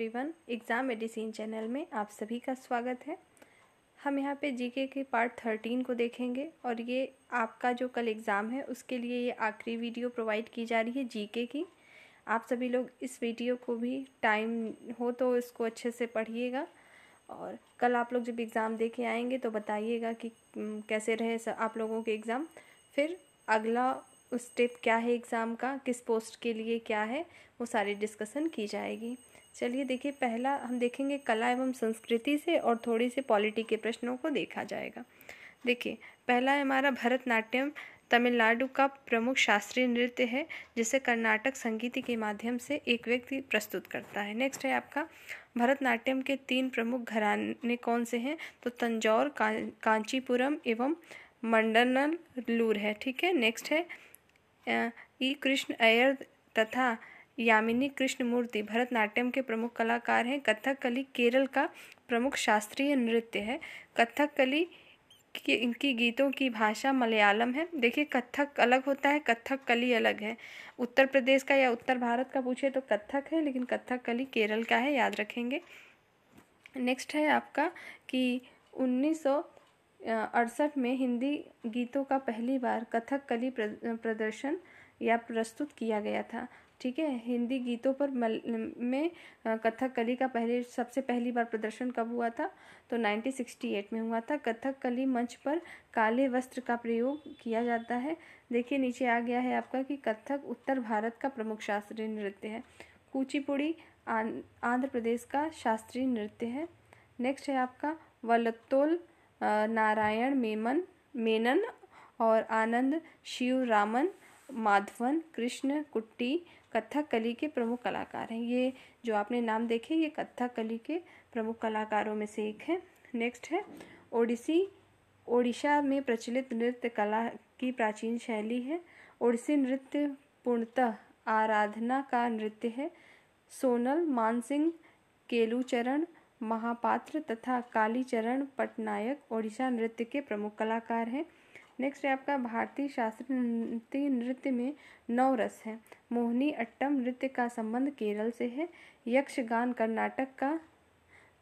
everyone exam medicine channel में आप सभी का स्वागत है हम यहाँ पे जीके के पार्ट थर्टीन को देखेंगे और ये आपका जो कल एग्ज़ाम है उसके लिए ये आखिरी वीडियो प्रोवाइड की जा रही है जीके की आप सभी लोग इस वीडियो को भी टाइम हो तो इसको अच्छे से पढ़िएगा और कल आप लोग जब एग्ज़ाम दे के आएँगे तो बताइएगा कि कैसे रहे आप लोगों के एग्ज़ाम फिर अगला स्टेप क्या है एग्ज़ाम का किस पोस्ट के लिए क्या है वो सारी डिस्कशन की जाएगी चलिए देखिए पहला हम देखेंगे कला एवं संस्कृति से और थोड़ी सी पॉलिटी के प्रश्नों को देखा जाएगा देखिए पहला है हमारा भरतनाट्यम तमिलनाडु का प्रमुख शास्त्रीय नृत्य है जिसे कर्नाटक संगीत के माध्यम से एक व्यक्ति प्रस्तुत करता है नेक्स्ट है आपका भरतनाट्यम के तीन प्रमुख घराने कौन से हैं तो तंजौर का, कांचीपुरम एवं मंडनल लूर है ठीक है नेक्स्ट है ई कृष्ण अयर तथा यामिनी कृष्णमूर्ति भरतनाट्यम के प्रमुख कलाकार हैं कथकली केरल का प्रमुख शास्त्रीय नृत्य है कथकली कि इनकी गीतों की भाषा मलयालम है देखिए कथक अलग होता है कथक कली अलग है उत्तर प्रदेश का या उत्तर भारत का पूछे तो कथक है लेकिन कथक कली केरल का है याद रखेंगे नेक्स्ट है आपका कि उन्नीस अड़सठ में हिंदी गीतों का पहली बार कथक कली प्रदर्शन या प्रस्तुत किया गया था ठीक है हिंदी गीतों पर मल में कथकली का पहले सबसे पहली बार प्रदर्शन कब हुआ था तो 1968 में हुआ था कथकली मंच पर काले वस्त्र का प्रयोग किया जाता है देखिए नीचे आ गया है आपका कि कथक उत्तर भारत का प्रमुख शास्त्रीय नृत्य है कुचिपुड़ी आंध्र प्रदेश का शास्त्रीय नृत्य है नेक्स्ट है आपका वल्लोल नारायण मेमन मेनन और आनंद शिव रामन माधवन कृष्ण कुट्टी कथक कली के प्रमुख कलाकार हैं ये जो आपने नाम देखे ये कथक कली के प्रमुख कलाकारों में से एक है नेक्स्ट है ओडिसी ओडिशा में प्रचलित नृत्य कला की प्राचीन शैली है ओडिसी नृत्य पूर्णतः आराधना का नृत्य है सोनल मानसिंह केलुचरण महापात्र तथा कालीचरण पटनायक ओडिशा नृत्य के प्रमुख कलाकार हैं नेक्स्ट है आपका भारतीय शास्त्रीय नृत्य में नौ रस है मोहिनी अट्टम नृत्य का संबंध केरल से है यक्षगान कर्नाटक का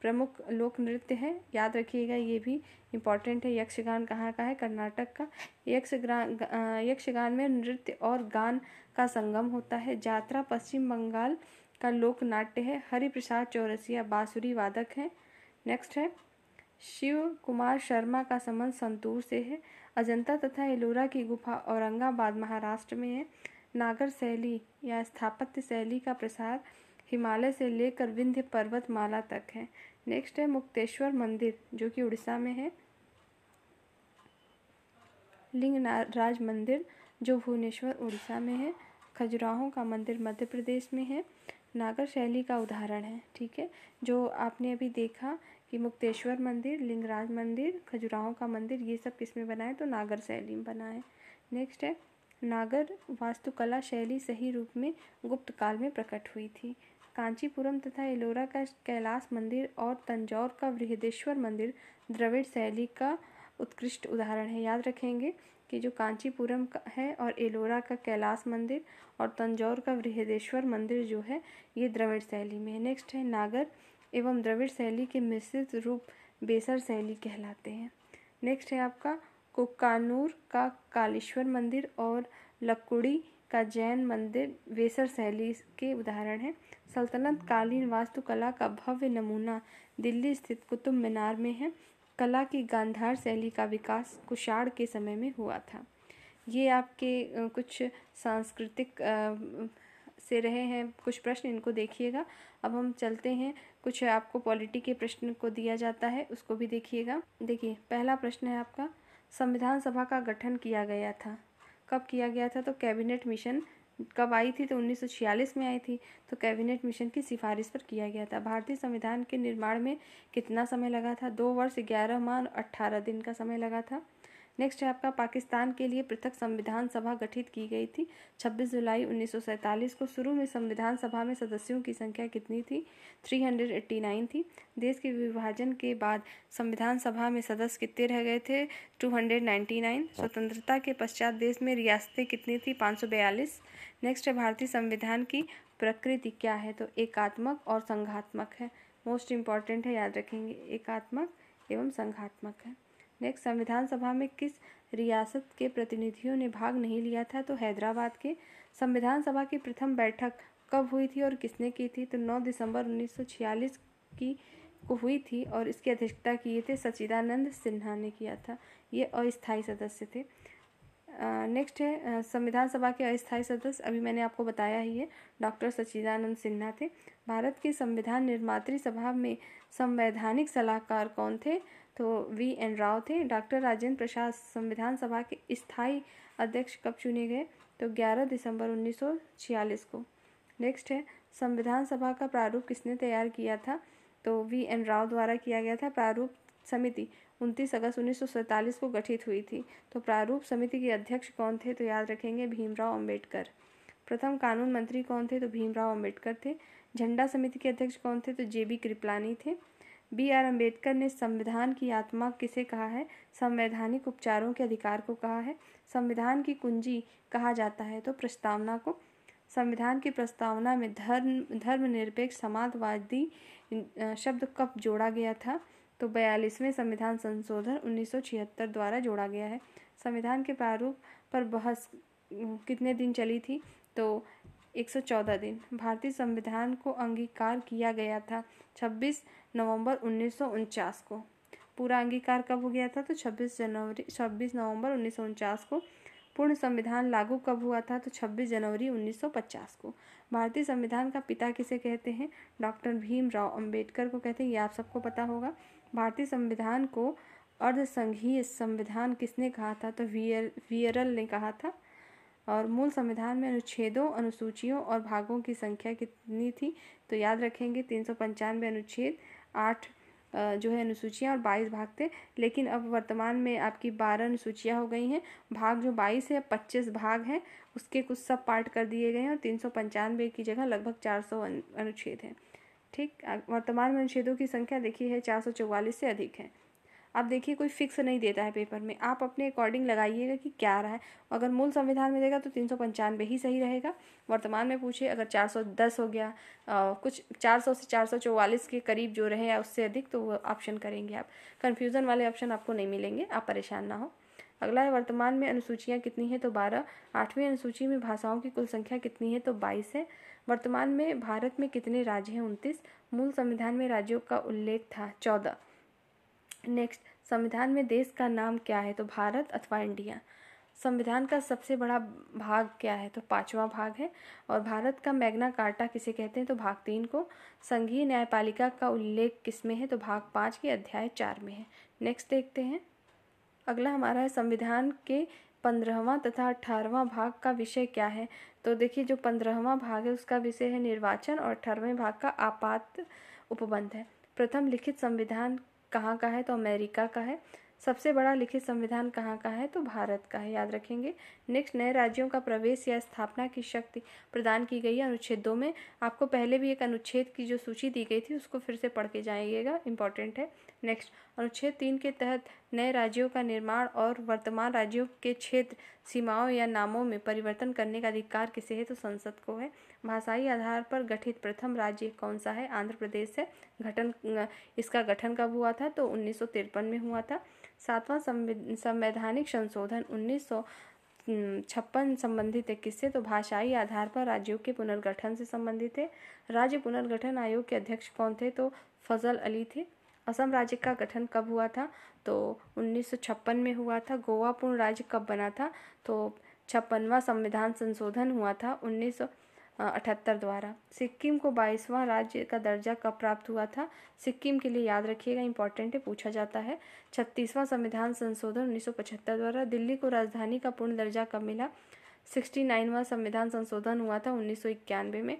प्रमुख लोक नृत्य है याद रखिएगा ये भी इम्पॉर्टेंट है यक्षगान कहाँ का है कर्नाटक का यक्षगान यक्षगान में नृत्य और गान का संगम होता है यात्रा पश्चिम बंगाल का लोक नाट्य है हरिप्रसाद चौरसिया बांसुरी वादक है नेक्स्ट है शिव कुमार शर्मा का संबंध संतूर से है अजंता तथा एलोरा की गुफा औरंगाबाद महाराष्ट्र में है नागर शैली या स्थापत्य शैली का प्रसार हिमालय से लेकर विंध्य पर्वतमाला तक है नेक्स्ट है मुक्तेश्वर मंदिर जो कि उड़ीसा में है लिंग राज मंदिर जो भुवनेश्वर उड़ीसा में है खजुराहों का मंदिर मध्य प्रदेश में है नागर शैली का उदाहरण है ठीक है जो आपने अभी देखा कि मुक्तेश्वर मंदिर लिंगराज मंदिर खजुराहो का मंदिर ये सब किस में बना है तो नागर शैली में बना है नेक्स्ट है नागर वास्तुकला शैली सही रूप में गुप्त काल में प्रकट हुई थी कांचीपुरम तथा एलोरा का कैलाश मंदिर और तंजौर का वृहदेश्वर मंदिर द्रविड़ शैली का उत्कृष्ट उदाहरण है याद रखेंगे कि जो कांचीपुरम का है और एलोरा का कैलाश मंदिर और तंजौर का बृहदेश्वर मंदिर जो है ये द्रविड़ शैली में है नेक्स्ट है नागर एवं द्रविड़ शैली के मिश्रित रूप बेसर शैली कहलाते हैं नेक्स्ट है आपका कोकानूर का कालेश्वर मंदिर और लकुड़ी का जैन मंदिर वेसर शैली के उदाहरण हैं सल्तनत कालीन वास्तुकला का भव्य नमूना दिल्ली स्थित कुतुब मीनार में है कला की गांधार शैली का विकास कुषाण के समय में हुआ था ये आपके कुछ सांस्कृतिक से रहे हैं कुछ प्रश्न इनको देखिएगा अब हम चलते हैं कुछ आपको पॉलिटी के प्रश्न को दिया जाता है उसको भी देखिएगा देखिए पहला प्रश्न है आपका संविधान सभा का गठन किया गया था कब किया गया था तो कैबिनेट मिशन कब आई थी तो 1946 में आई थी तो कैबिनेट मिशन की सिफारिश पर किया गया था भारतीय संविधान के निर्माण में कितना समय लगा था दो वर्ष ग्यारह माह और अट्ठारह दिन का समय लगा था नेक्स्ट है आपका पाकिस्तान के लिए पृथक संविधान सभा गठित की गई थी 26 जुलाई 1947 को शुरू में संविधान सभा में सदस्यों की संख्या कितनी थी 389 थी देश के विभाजन के बाद संविधान सभा में सदस्य कितने रह गए थे 299 स्वतंत्रता के पश्चात देश में रियासतें कितनी थी 542 नेक्स्ट है भारतीय संविधान की प्रकृति क्या है तो एकात्मक और संघात्मक है मोस्ट इम्पॉर्टेंट है याद रखेंगे एकात्मक एवं संघात्मक है नेक्स्ट संविधान सभा में किस रियासत के प्रतिनिधियों ने भाग नहीं लिया था तो हैदराबाद के संविधान सभा की प्रथम बैठक कब हुई थी और किसने की थी तो 9 दिसंबर 1946 की को हुई थी और इसकी अध्यक्षता किए थे सचिदानंद सिन्हा ने किया था ये अस्थायी सदस्य थे नेक्स्ट है संविधान सभा के अस्थायी सदस्य अभी मैंने आपको बताया ही है डॉक्टर सचिदानंद सिन्हा थे भारत के संविधान निर्मात्री सभा में संवैधानिक सलाहकार कौन थे तो वी एन राव थे डॉक्टर राजेंद्र प्रसाद संविधान सभा के स्थायी अध्यक्ष कब चुने गए तो 11 दिसंबर 1946 को नेक्स्ट है संविधान सभा का प्रारूप किसने तैयार किया था तो वी एन राव द्वारा किया गया था प्रारूप समिति उनतीस अगस्त उन्नीस को गठित हुई थी तो प्रारूप समिति के अध्यक्ष कौन थे तो याद रखेंगे भीमराव अम्बेडकर प्रथम कानून मंत्री कौन थे तो भीमराव अम्बेडकर थे झंडा समिति के अध्यक्ष कौन थे तो जे बी कृपलानी थे बी आर अम्बेडकर ने संविधान की आत्मा किसे कहा है संवैधानिक उपचारों के अधिकार को कहा है संविधान की कुंजी कहा जाता है तो प्रस्तावना को संविधान की प्रस्तावना में धर्म धर्मनिरपेक्ष समाजवादी शब्द कब जोड़ा गया था तो बयालीसवें संविधान संशोधन उन्नीस द्वारा जोड़ा गया है संविधान के प्रारूप पर बहस कितने दिन चली थी तो 114 दिन भारतीय संविधान को अंगीकार किया गया था छब्बीस नवंबर उन्नीस को पूरा अंगीकार कब हो गया था तो 26 जनवरी 26 नवंबर उन्नीस को पूर्ण संविधान लागू कब हुआ था तो 26 जनवरी 1950 को भारतीय संविधान का पिता किसे कहते हैं डॉक्टर भीमराव अंबेडकर को कहते हैं ये आप सबको पता होगा भारतीय संविधान को अर्धसंघीय संविधान किसने कहा था तो वीर वियरल ने कहा था और मूल संविधान में अनुच्छेदों अनुसूचियों और भागों की संख्या कितनी थी तो याद रखेंगे तीन सौ पंचानवे अनुच्छेद आठ जो है अनुसूचियाँ और बाईस भाग थे लेकिन अब वर्तमान में आपकी बारह अनुसूचियाँ हो गई हैं भाग जो बाईस है पच्चीस भाग हैं उसके कुछ सब पार्ट कर दिए गए हैं और तीन सौ पंचानवे की जगह लगभग चार सौ अनुच्छेद हैं ठीक वर्तमान में अनुच्छेदों की संख्या देखी है चार सौ चौवालीस से अधिक है आप देखिए कोई फिक्स नहीं देता है पेपर में आप अपने अकॉर्डिंग लगाइएगा कि क्या रहा है अगर मूल संविधान में देगा तो तीन सौ पंचानवे ही सही रहेगा वर्तमान में पूछे अगर चार सौ दस हो गया आ, कुछ चार सौ से चार सौ चौवालीस के करीब जो रहे या उससे अधिक तो वो ऑप्शन करेंगे आप कन्फ्यूज़न वाले ऑप्शन आपको नहीं मिलेंगे आप परेशान ना हो अगला है वर्तमान में अनुसूचियाँ कितनी हैं तो बारह आठवीं अनुसूची में भाषाओं की कुल संख्या कितनी है तो बाईस है वर्तमान में भारत में कितने राज्य हैं उनतीस मूल संविधान में राज्यों का उल्लेख था चौदह नेक्स्ट संविधान में देश का नाम क्या है तो भारत अथवा इंडिया संविधान का सबसे बड़ा भाग क्या है तो पांचवा भाग है और भारत का मैग्ना कार्टा किसे कहते हैं तो भाग तीन को संघीय न्यायपालिका का उल्लेख किस में है तो भाग पाँच के अध्याय चार में है नेक्स्ट देखते हैं अगला हमारा है संविधान के पंद्रहवा तथा अठारहवां भाग का विषय क्या है तो देखिए जो पंद्रहवा भाग है उसका विषय है निर्वाचन और अठारहवें भाग का आपात उपबंध है प्रथम लिखित संविधान कहाँ का है तो अमेरिका का है सबसे बड़ा लिखित संविधान कहाँ का है तो भारत का है याद रखेंगे नेक्स्ट नए राज्यों का प्रवेश या स्थापना की शक्ति प्रदान की गई है अनुच्छेदों में आपको पहले भी एक अनुच्छेद की जो सूची दी गई थी उसको फिर से पढ़ के जाइएगा इंपॉर्टेंट है नेक्स्ट अनुच्छेद तीन के तहत नए राज्यों का निर्माण और वर्तमान राज्यों के क्षेत्र सीमाओं या नामों में परिवर्तन करने का अधिकार किसे है तो संसद को है भाषाई आधार पर गठित प्रथम राज्य कौन सा है आंध्र प्रदेश है गठन इसका गठन कब हुआ था तो उन्नीस में हुआ था सातवां संवैधानिक संशोधन उन्नीस छप्पन संबंधित है किससे तो भाषाई आधार पर राज्यों के पुनर्गठन से संबंधित है राज्य पुनर्गठन आयोग के अध्यक्ष कौन थे तो फजल अली थे असम राज्य का गठन कब हुआ था तो 1956 में हुआ था गोवा पूर्ण राज्य कब बना था तो छप्पनवा संविधान संशोधन हुआ था 1978 द्वारा सिक्किम को बाईसवां राज्य का दर्जा कब प्राप्त हुआ था सिक्किम के लिए याद रखिएगा इंपॉर्टेंट है पूछा जाता है छत्तीसवां संविधान संशोधन 1975 द्वारा दिल्ली को राजधानी का पूर्ण दर्जा कब मिला सिक्सटी संविधान संशोधन हुआ था उन्नीस में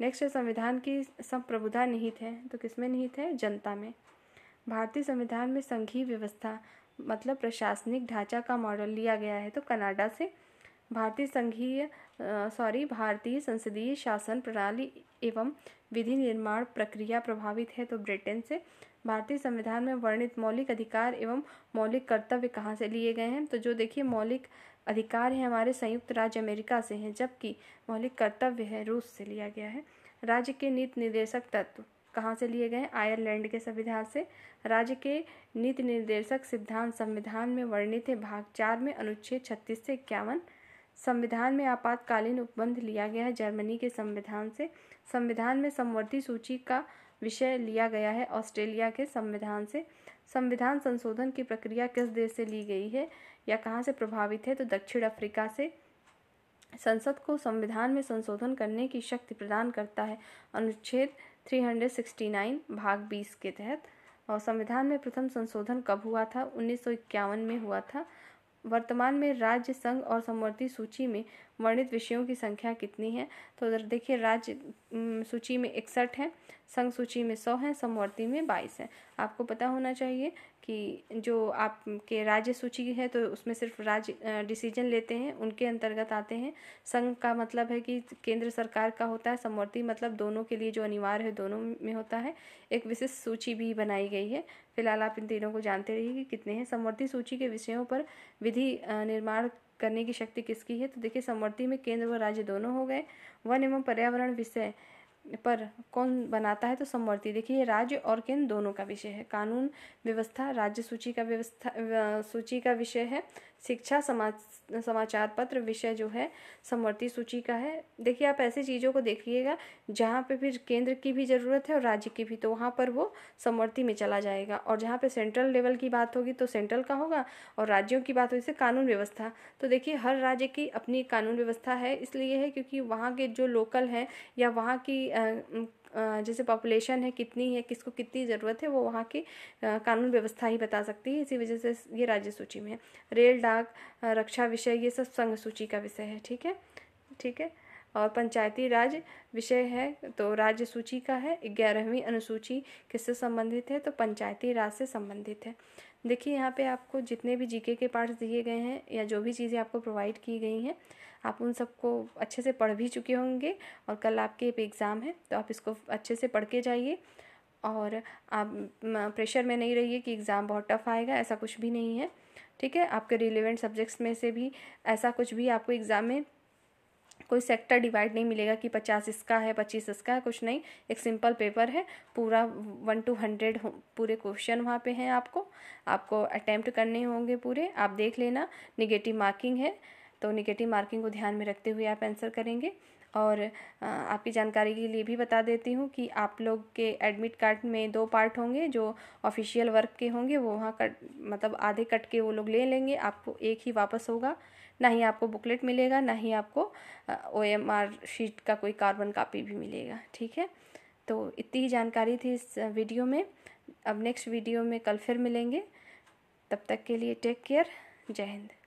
नेक्स्ट संविधान की संप्रभुता निहित है तो किसमें निहित है जनता में भारतीय संविधान में संघीय व्यवस्था मतलब प्रशासनिक ढांचा का मॉडल लिया गया है तो कनाडा से भारतीय संघीय सॉरी भारतीय संसदीय शासन प्रणाली एवं विधि निर्माण प्रक्रिया प्रभावित है तो ब्रिटेन से भारतीय संविधान में वर्णित मौलिक अधिकार एवं मौलिक कर्तव्य कहाँ से लिए गए हैं तो जो देखिए मौलिक अधिकार हैं हमारे संयुक्त राज्य अमेरिका से हैं जबकि मौलिक कर्तव्य है रूस से लिया गया है राज्य के नीति निर्देशक तत्व कहाँ से लिए गए आयरलैंड के संविधान से राज्य के नीति निर्देशक सिद्धांत संविधान में वर्णित है भाग चार में अनुच्छेद छत्तीस से इक्यावन संविधान में आपातकालीन उपबंध लिया गया है जर्मनी के संविधान से संविधान में समवर्ती सूची का विषय लिया गया है ऑस्ट्रेलिया के संविधान से संविधान संशोधन की प्रक्रिया किस देश से ली गई है या कहाँ से प्रभावित है तो दक्षिण अफ्रीका से संसद को संविधान में संशोधन करने की शक्ति प्रदान करता है अनुच्छेद 369 भाग 20 के तहत और संविधान में प्रथम संशोधन कब हुआ था उन्नीस में हुआ था वर्तमान में राज्य संघ और समवर्ती सूची में वर्णित विषयों की संख्या कितनी है तो उधर देखिए राज्य सूची में इकसठ है संघ सूची में सौ है समवर्ती में बाईस है आपको पता होना चाहिए कि जो आपके राज्य सूची है तो उसमें सिर्फ राज्य डिसीजन लेते हैं उनके अंतर्गत आते हैं संघ का मतलब है कि केंद्र सरकार का होता है समवर्ती मतलब दोनों के लिए जो अनिवार्य है दोनों में होता है एक विशिष्ट सूची भी बनाई गई है फिलहाल आप इन तीनों को जानते रहिए कि कितने हैं समवर्ती सूची के विषयों पर विधि निर्माण करने की शक्ति किसकी है तो देखिए समवर्ती में केंद्र व राज्य दोनों हो गए वन एवं पर्यावरण विषय पर कौन बनाता है तो समवर्ती देखिए राज्य और केंद्र दोनों का विषय है कानून व्यवस्था राज्य सूची का व्यवस्था सूची का विषय है शिक्षा समाज समाचार पत्र विषय जो है समवर्ती सूची का है देखिए आप ऐसी चीज़ों को देखिएगा जहाँ पे फिर केंद्र की भी ज़रूरत है और राज्य की भी तो वहाँ पर वो समवर्ती में चला जाएगा और जहाँ पे सेंट्रल लेवल की बात होगी तो सेंट्रल का होगा और राज्यों की बात होगी जैसे कानून व्यवस्था तो देखिए हर राज्य की अपनी कानून व्यवस्था है इसलिए है क्योंकि वहाँ के जो लोकल हैं या वहाँ की जैसे पॉपुलेशन है कितनी है किसको कितनी ज़रूरत है वो वहाँ की कानून व्यवस्था ही बता सकती है इसी वजह से ये राज्य सूची में है रेल डाक रक्षा विषय ये सब संघ सूची का विषय है ठीक है ठीक है और पंचायती राज विषय है तो राज्य सूची का है ग्यारहवीं अनुसूची किससे संबंधित है तो पंचायती राज से संबंधित है देखिए यहाँ पे आपको जितने भी जीके के पार्ट्स दिए गए हैं या जो भी चीज़ें आपको प्रोवाइड की गई हैं आप उन सबको अच्छे से पढ़ भी चुके होंगे और कल आपके एक एग्ज़ाम है तो आप इसको अच्छे से पढ़ के जाइए और आप प्रेशर में नहीं रहिए कि एग्ज़ाम बहुत टफ आएगा ऐसा कुछ भी नहीं है ठीक है आपके रिलेवेंट सब्जेक्ट्स में से भी ऐसा कुछ भी आपको एग्ज़ाम में कोई सेक्टर डिवाइड नहीं मिलेगा कि पचास इसका है पच्चीस इसका है कुछ नहीं एक सिंपल पेपर है पूरा वन टू हंड्रेड पूरे क्वेश्चन वहाँ पे हैं आपको आपको अटैम्प्ट करने होंगे पूरे आप देख लेना निगेटिव मार्किंग है तो निगेटिव मार्किंग को ध्यान में रखते हुए आप आंसर करेंगे और आपकी जानकारी के लिए भी बता देती हूँ कि आप लोग के एडमिट कार्ड में दो पार्ट होंगे जो ऑफिशियल वर्क के होंगे वो वहाँ कट मतलब आधे कट के वो लोग ले लेंगे आपको एक ही वापस होगा ना ही आपको बुकलेट मिलेगा ना ही आपको ओ एम आर शीट का कोई कार्बन कापी भी मिलेगा ठीक है तो इतनी ही जानकारी थी इस वीडियो में अब नेक्स्ट वीडियो में कल फिर मिलेंगे तब तक के लिए टेक केयर जय हिंद